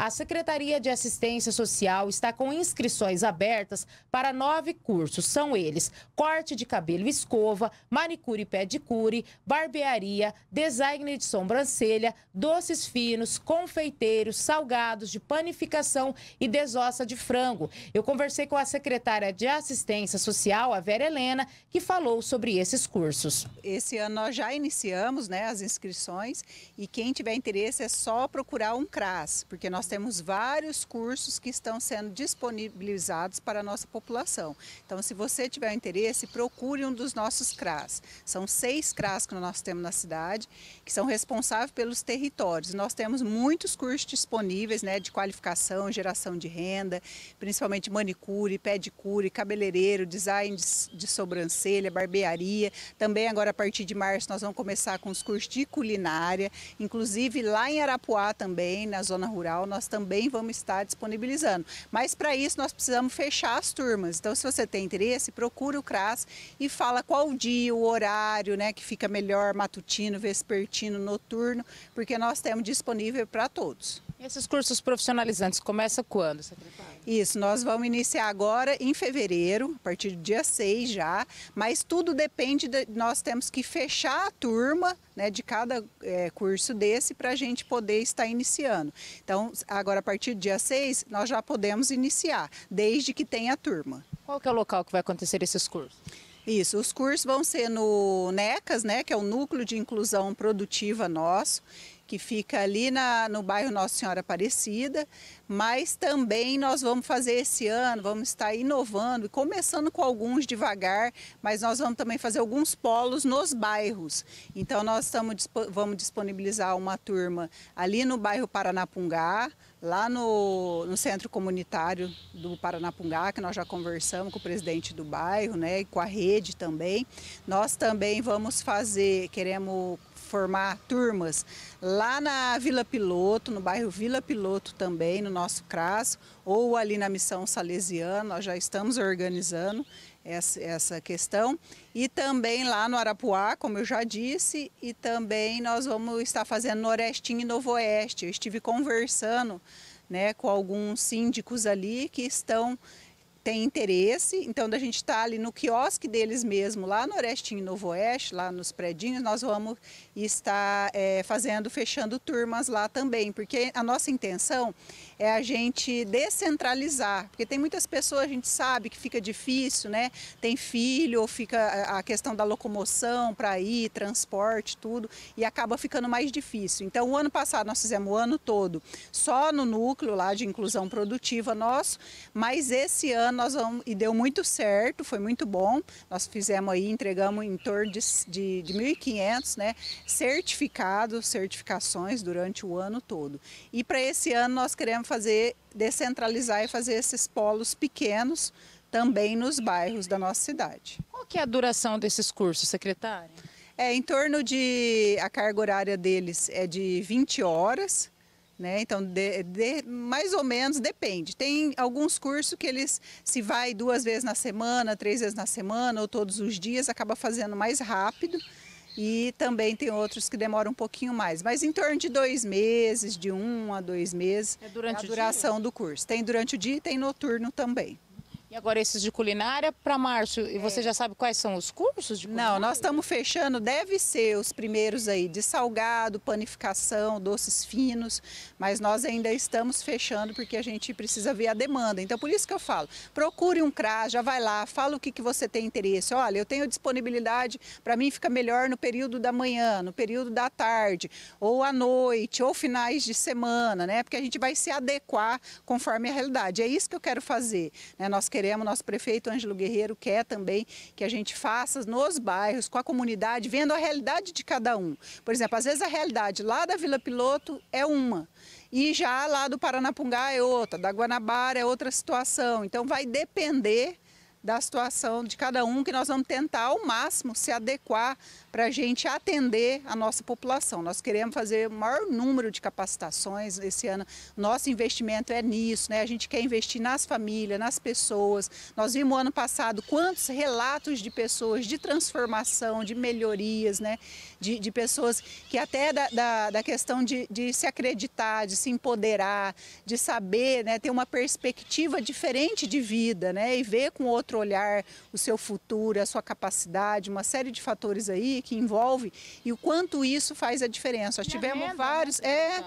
A Secretaria de Assistência Social está com inscrições abertas para nove cursos. São eles: corte de cabelo escova, manicure e pedicure, barbearia, design de sobrancelha, doces finos, confeiteiros, salgados de panificação e desossa de frango. Eu conversei com a secretária de Assistência Social, a Vera Helena, que falou sobre esses cursos. Esse ano nós já iniciamos né, as inscrições e quem tiver interesse é só procurar um CRAS, porque nós temos vários cursos que estão sendo disponibilizados para a nossa população. Então, se você tiver interesse, procure um dos nossos CRAS. São seis CRAS que nós temos na cidade, que são responsáveis pelos territórios. Nós temos muitos cursos disponíveis né, de qualificação, geração de renda, principalmente manicure, pedicure, cabeleireiro, design de sobrancelha, barbearia. Também agora, a partir de março, nós vamos começar com os cursos de culinária, inclusive lá em Arapuá também, na zona rural, nós nós também vamos estar disponibilizando. Mas para isso nós precisamos fechar as turmas. Então, se você tem interesse, procura o CRAS e fala qual o dia, o horário, né, que fica melhor, matutino, vespertino, noturno, porque nós temos disponível para todos. Esses cursos profissionalizantes começam quando, secretária? Isso, nós vamos iniciar agora em fevereiro, a partir do dia 6 já, mas tudo depende, de, nós temos que fechar a turma né, de cada é, curso desse para a gente poder estar iniciando. Então, agora a partir do dia 6, nós já podemos iniciar, desde que tenha a turma. Qual que é o local que vai acontecer esses cursos? Isso, os cursos vão ser no NECAS, né, que é o Núcleo de Inclusão Produtiva nosso, que fica ali na, no bairro Nossa Senhora Aparecida, mas também nós vamos fazer esse ano, vamos estar inovando e começando com alguns devagar, mas nós vamos também fazer alguns polos nos bairros. Então nós estamos, vamos disponibilizar uma turma ali no bairro Paranapungá, lá no, no centro comunitário do Paranapungá, que nós já conversamos com o presidente do bairro, né, e com a rede também. Nós também vamos fazer, queremos formar turmas lá na Vila Piloto, no bairro Vila Piloto também, no nosso CRAS, ou ali na Missão Salesiana, nós já estamos organizando essa, essa questão. E também lá no Arapuá, como eu já disse, e também nós vamos estar fazendo no e Novo Oeste. Eu estive conversando né, com alguns síndicos ali que estão tem interesse, então da gente está ali no quiosque deles mesmo, lá no Orestinho Novo Oeste, lá nos predinhos, nós vamos estar é, fazendo, fechando turmas lá também, porque a nossa intenção é a gente descentralizar, porque tem muitas pessoas, a gente sabe que fica difícil, né? Tem filho, ou fica a questão da locomoção para ir, transporte, tudo, e acaba ficando mais difícil. Então, o ano passado nós fizemos o ano todo só no núcleo lá de inclusão produtiva nosso, mas esse ano nós vamos, e deu muito certo, foi muito bom. Nós fizemos aí, entregamos em torno de, de, de 1.500, né? Certificados, certificações durante o ano todo. E para esse ano nós queremos fazer, descentralizar e fazer esses polos pequenos também nos bairros da nossa cidade. Qual que é a duração desses cursos, secretária? É, em torno de, a carga horária deles é de 20 horas, né? Então, de, de, mais ou menos, depende. Tem alguns cursos que eles se vai duas vezes na semana, três vezes na semana ou todos os dias, acaba fazendo mais rápido. E também tem outros que demoram um pouquinho mais, mas em torno de dois meses, de um a dois meses, é durante é a duração dia? do curso. Tem durante o dia e tem noturno também. E agora esses de culinária para março. E você é. já sabe quais são os cursos de culinária? Não, nós estamos fechando, deve ser os primeiros aí de salgado, panificação, doces finos, mas nós ainda estamos fechando porque a gente precisa ver a demanda. Então por isso que eu falo, procure um cras já vai lá, fala o que, que você tem interesse. Olha, eu tenho disponibilidade, para mim fica melhor no período da manhã, no período da tarde, ou à noite, ou finais de semana, né? Porque a gente vai se adequar conforme a realidade. É isso que eu quero fazer. Né? Nós queremos queremos, nosso prefeito Ângelo Guerreiro quer também que a gente faça nos bairros, com a comunidade, vendo a realidade de cada um. Por exemplo, às vezes a realidade lá da Vila Piloto é uma e já lá do Paranapungá é outra, da Guanabara é outra situação. Então vai depender da situação de cada um, que nós vamos tentar ao máximo se adequar para a gente atender a nossa população. Nós queremos fazer o maior número de capacitações esse ano. Nosso investimento é nisso, né? A gente quer investir nas famílias, nas pessoas. Nós vimos ano passado quantos relatos de pessoas de transformação, de melhorias, né? De, de pessoas que até da, da, da questão de, de se acreditar, de se empoderar, de saber, né? Ter uma perspectiva diferente de vida, né? E ver com outro olhar, o seu futuro, a sua capacidade, uma série de fatores aí que envolve e o quanto isso faz a diferença. Nós tivemos né, vários. É, é né?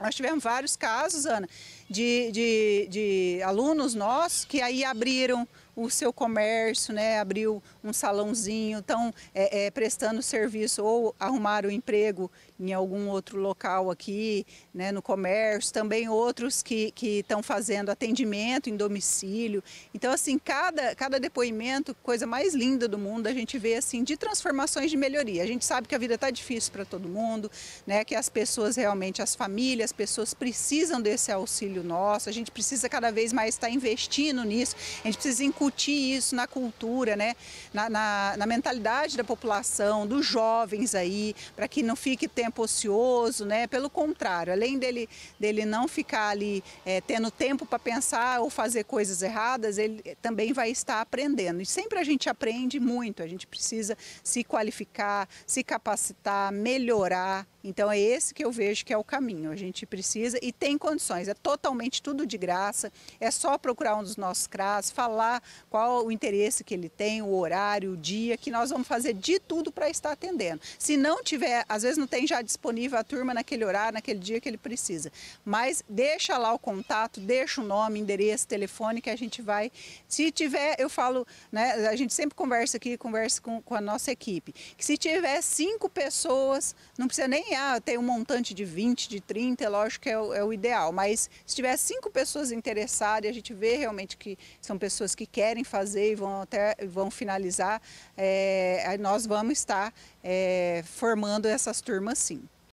nós tivemos vários casos, Ana, de, de, de alunos nossos que aí abriram o seu comércio, né, abriu um salãozinho, estão é, é, prestando serviço ou arrumaram um emprego em algum outro local aqui, né, no comércio, também outros que estão fazendo atendimento em domicílio. Então, assim, cada, cada depoimento, coisa mais linda do mundo, a gente vê assim de transformações de melhoria. A gente sabe que a vida está difícil para todo mundo, né, que as pessoas realmente, as famílias, as pessoas precisam desse auxílio nosso, a gente precisa cada vez mais estar tá investindo nisso, a gente precisa incluir incutir isso na cultura, né? na, na, na mentalidade da população, dos jovens aí, para que não fique tempo ocioso, né? pelo contrário, além dele, dele não ficar ali é, tendo tempo para pensar ou fazer coisas erradas, ele também vai estar aprendendo. E sempre a gente aprende muito, a gente precisa se qualificar, se capacitar, melhorar, então é esse que eu vejo que é o caminho. A gente precisa e tem condições. É totalmente tudo de graça. É só procurar um dos nossos CRAS, falar qual o interesse que ele tem, o horário, o dia, que nós vamos fazer de tudo para estar atendendo. Se não tiver, às vezes não tem já disponível a turma naquele horário, naquele dia que ele precisa. Mas deixa lá o contato, deixa o nome, endereço, telefone que a gente vai. Se tiver, eu falo, né? A gente sempre conversa aqui, conversa com, com a nossa equipe. Que se tiver cinco pessoas, não precisa nem é, ah, tem um montante de 20, de 30, é lógico que é o, é o ideal. Mas se tiver cinco pessoas interessadas e a gente vê realmente que são pessoas que querem fazer e vão até vão finalizar, é, nós vamos estar é, formando essas turmas sim.